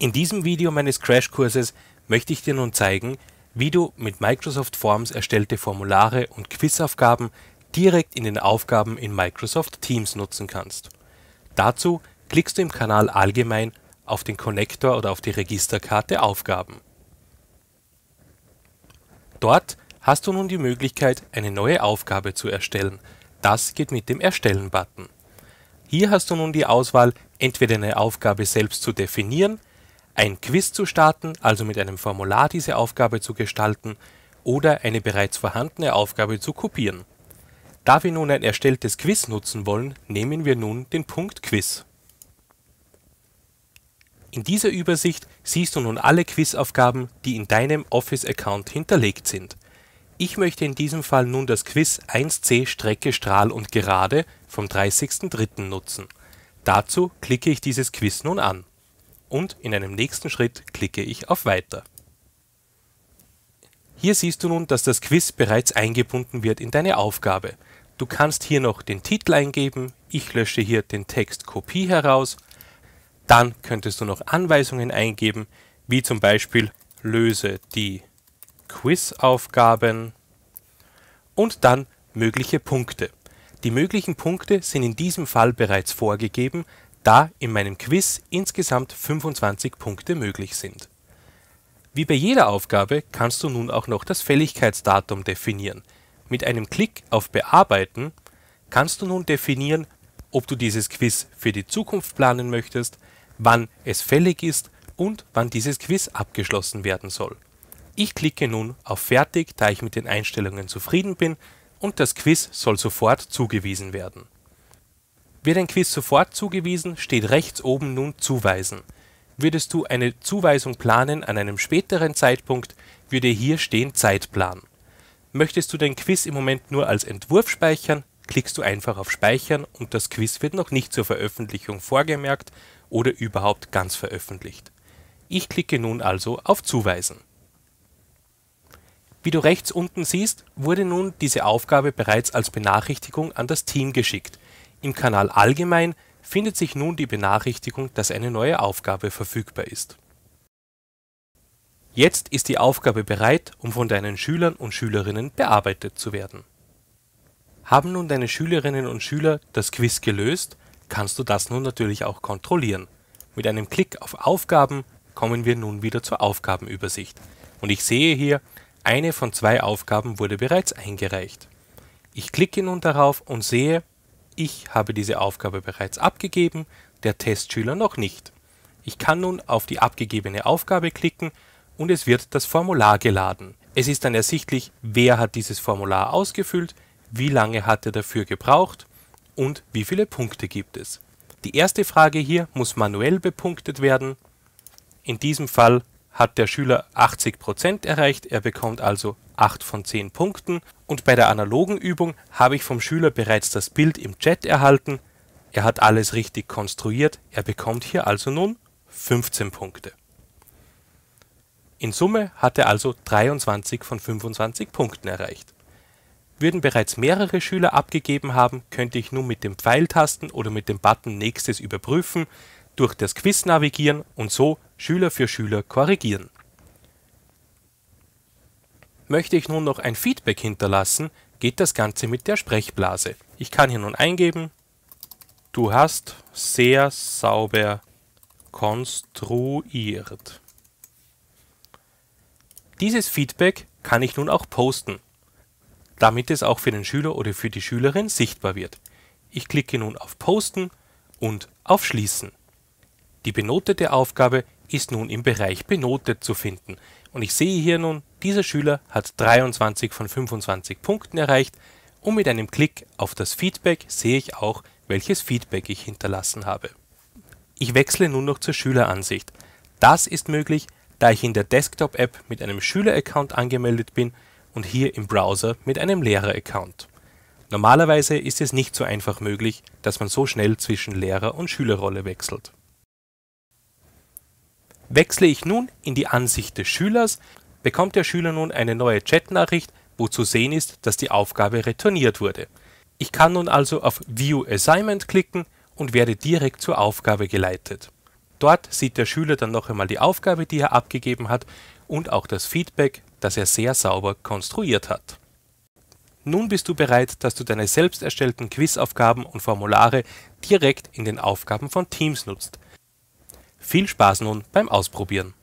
In diesem Video meines Crashkurses möchte ich dir nun zeigen, wie du mit Microsoft Forms erstellte Formulare und Quizaufgaben direkt in den Aufgaben in Microsoft Teams nutzen kannst. Dazu klickst du im Kanal Allgemein auf den Connector oder auf die Registerkarte Aufgaben. Dort hast du nun die Möglichkeit, eine neue Aufgabe zu erstellen. Das geht mit dem Erstellen-Button. Hier hast du nun die Auswahl, entweder eine Aufgabe selbst zu definieren ein Quiz zu starten, also mit einem Formular diese Aufgabe zu gestalten oder eine bereits vorhandene Aufgabe zu kopieren. Da wir nun ein erstelltes Quiz nutzen wollen, nehmen wir nun den Punkt Quiz. In dieser Übersicht siehst du nun alle Quizaufgaben, die in deinem Office-Account hinterlegt sind. Ich möchte in diesem Fall nun das Quiz 1c Strecke, Strahl und Gerade vom 30.03. nutzen. Dazu klicke ich dieses Quiz nun an und in einem nächsten Schritt klicke ich auf Weiter. Hier siehst du nun, dass das Quiz bereits eingebunden wird in deine Aufgabe. Du kannst hier noch den Titel eingeben, ich lösche hier den Text Kopie heraus, dann könntest du noch Anweisungen eingeben, wie zum Beispiel löse die Quizaufgaben und dann mögliche Punkte. Die möglichen Punkte sind in diesem Fall bereits vorgegeben, da in meinem Quiz insgesamt 25 Punkte möglich sind. Wie bei jeder Aufgabe kannst du nun auch noch das Fälligkeitsdatum definieren. Mit einem Klick auf Bearbeiten kannst du nun definieren, ob du dieses Quiz für die Zukunft planen möchtest, wann es fällig ist und wann dieses Quiz abgeschlossen werden soll. Ich klicke nun auf Fertig, da ich mit den Einstellungen zufrieden bin und das Quiz soll sofort zugewiesen werden. Wird ein Quiz sofort zugewiesen, steht rechts oben nun „ Zuweisen “. Würdest du eine Zuweisung planen an einem späteren Zeitpunkt, würde hier stehen „ Zeitplan “. Möchtest du den Quiz im Moment nur als Entwurf speichern, klickst du einfach auf Speichern und das Quiz wird noch nicht zur Veröffentlichung vorgemerkt oder überhaupt ganz veröffentlicht. Ich klicke nun also auf Zuweisen. Wie du rechts unten siehst, wurde nun diese Aufgabe bereits als Benachrichtigung an das Team geschickt im Kanal Allgemein findet sich nun die Benachrichtigung, dass eine neue Aufgabe verfügbar ist. Jetzt ist die Aufgabe bereit, um von deinen Schülern und Schülerinnen bearbeitet zu werden. Haben nun deine Schülerinnen und Schüler das Quiz gelöst, kannst du das nun natürlich auch kontrollieren. Mit einem Klick auf Aufgaben kommen wir nun wieder zur Aufgabenübersicht. Und ich sehe hier, eine von zwei Aufgaben wurde bereits eingereicht. Ich klicke nun darauf und sehe, ich habe diese Aufgabe bereits abgegeben, der Testschüler noch nicht. Ich kann nun auf die abgegebene Aufgabe klicken und es wird das Formular geladen. Es ist dann ersichtlich, wer hat dieses Formular ausgefüllt, wie lange hat er dafür gebraucht und wie viele Punkte gibt es. Die erste Frage hier muss manuell bepunktet werden. In diesem Fall hat der Schüler 80 erreicht, er bekommt also 8 von 10 Punkten und bei der analogen Übung habe ich vom Schüler bereits das Bild im Chat erhalten, er hat alles richtig konstruiert, er bekommt hier also nun 15 Punkte. In Summe hat er also 23 von 25 Punkten erreicht. Würden bereits mehrere Schüler abgegeben haben, könnte ich nun mit dem Pfeiltasten oder mit dem Button Nächstes überprüfen, durch das Quiz navigieren und so Schüler für Schüler korrigieren. Möchte ich nun noch ein Feedback hinterlassen, geht das Ganze mit der Sprechblase. Ich kann hier nun eingeben, du hast sehr sauber konstruiert. Dieses Feedback kann ich nun auch posten, damit es auch für den Schüler oder für die Schülerin sichtbar wird. Ich klicke nun auf Posten und auf Schließen. Die benotete Aufgabe ist nun im Bereich Benotet zu finden und ich sehe hier nun, dieser Schüler hat 23 von 25 Punkten erreicht und mit einem Klick auf das Feedback sehe ich auch, welches Feedback ich hinterlassen habe. Ich wechsle nun noch zur Schüleransicht. Das ist möglich, da ich in der Desktop-App mit einem Schüler-Account angemeldet bin und hier im Browser mit einem Lehrer-Account. Normalerweise ist es nicht so einfach möglich, dass man so schnell zwischen Lehrer- und Schülerrolle wechselt. Wechsle ich nun in die Ansicht des Schülers, bekommt der Schüler nun eine neue Chatnachricht, wo zu sehen ist, dass die Aufgabe retourniert wurde. Ich kann nun also auf View Assignment klicken und werde direkt zur Aufgabe geleitet. Dort sieht der Schüler dann noch einmal die Aufgabe, die er abgegeben hat und auch das Feedback, das er sehr sauber konstruiert hat. Nun bist du bereit, dass du deine selbst erstellten Quizaufgaben und Formulare direkt in den Aufgaben von Teams nutzt. Viel Spaß nun beim Ausprobieren!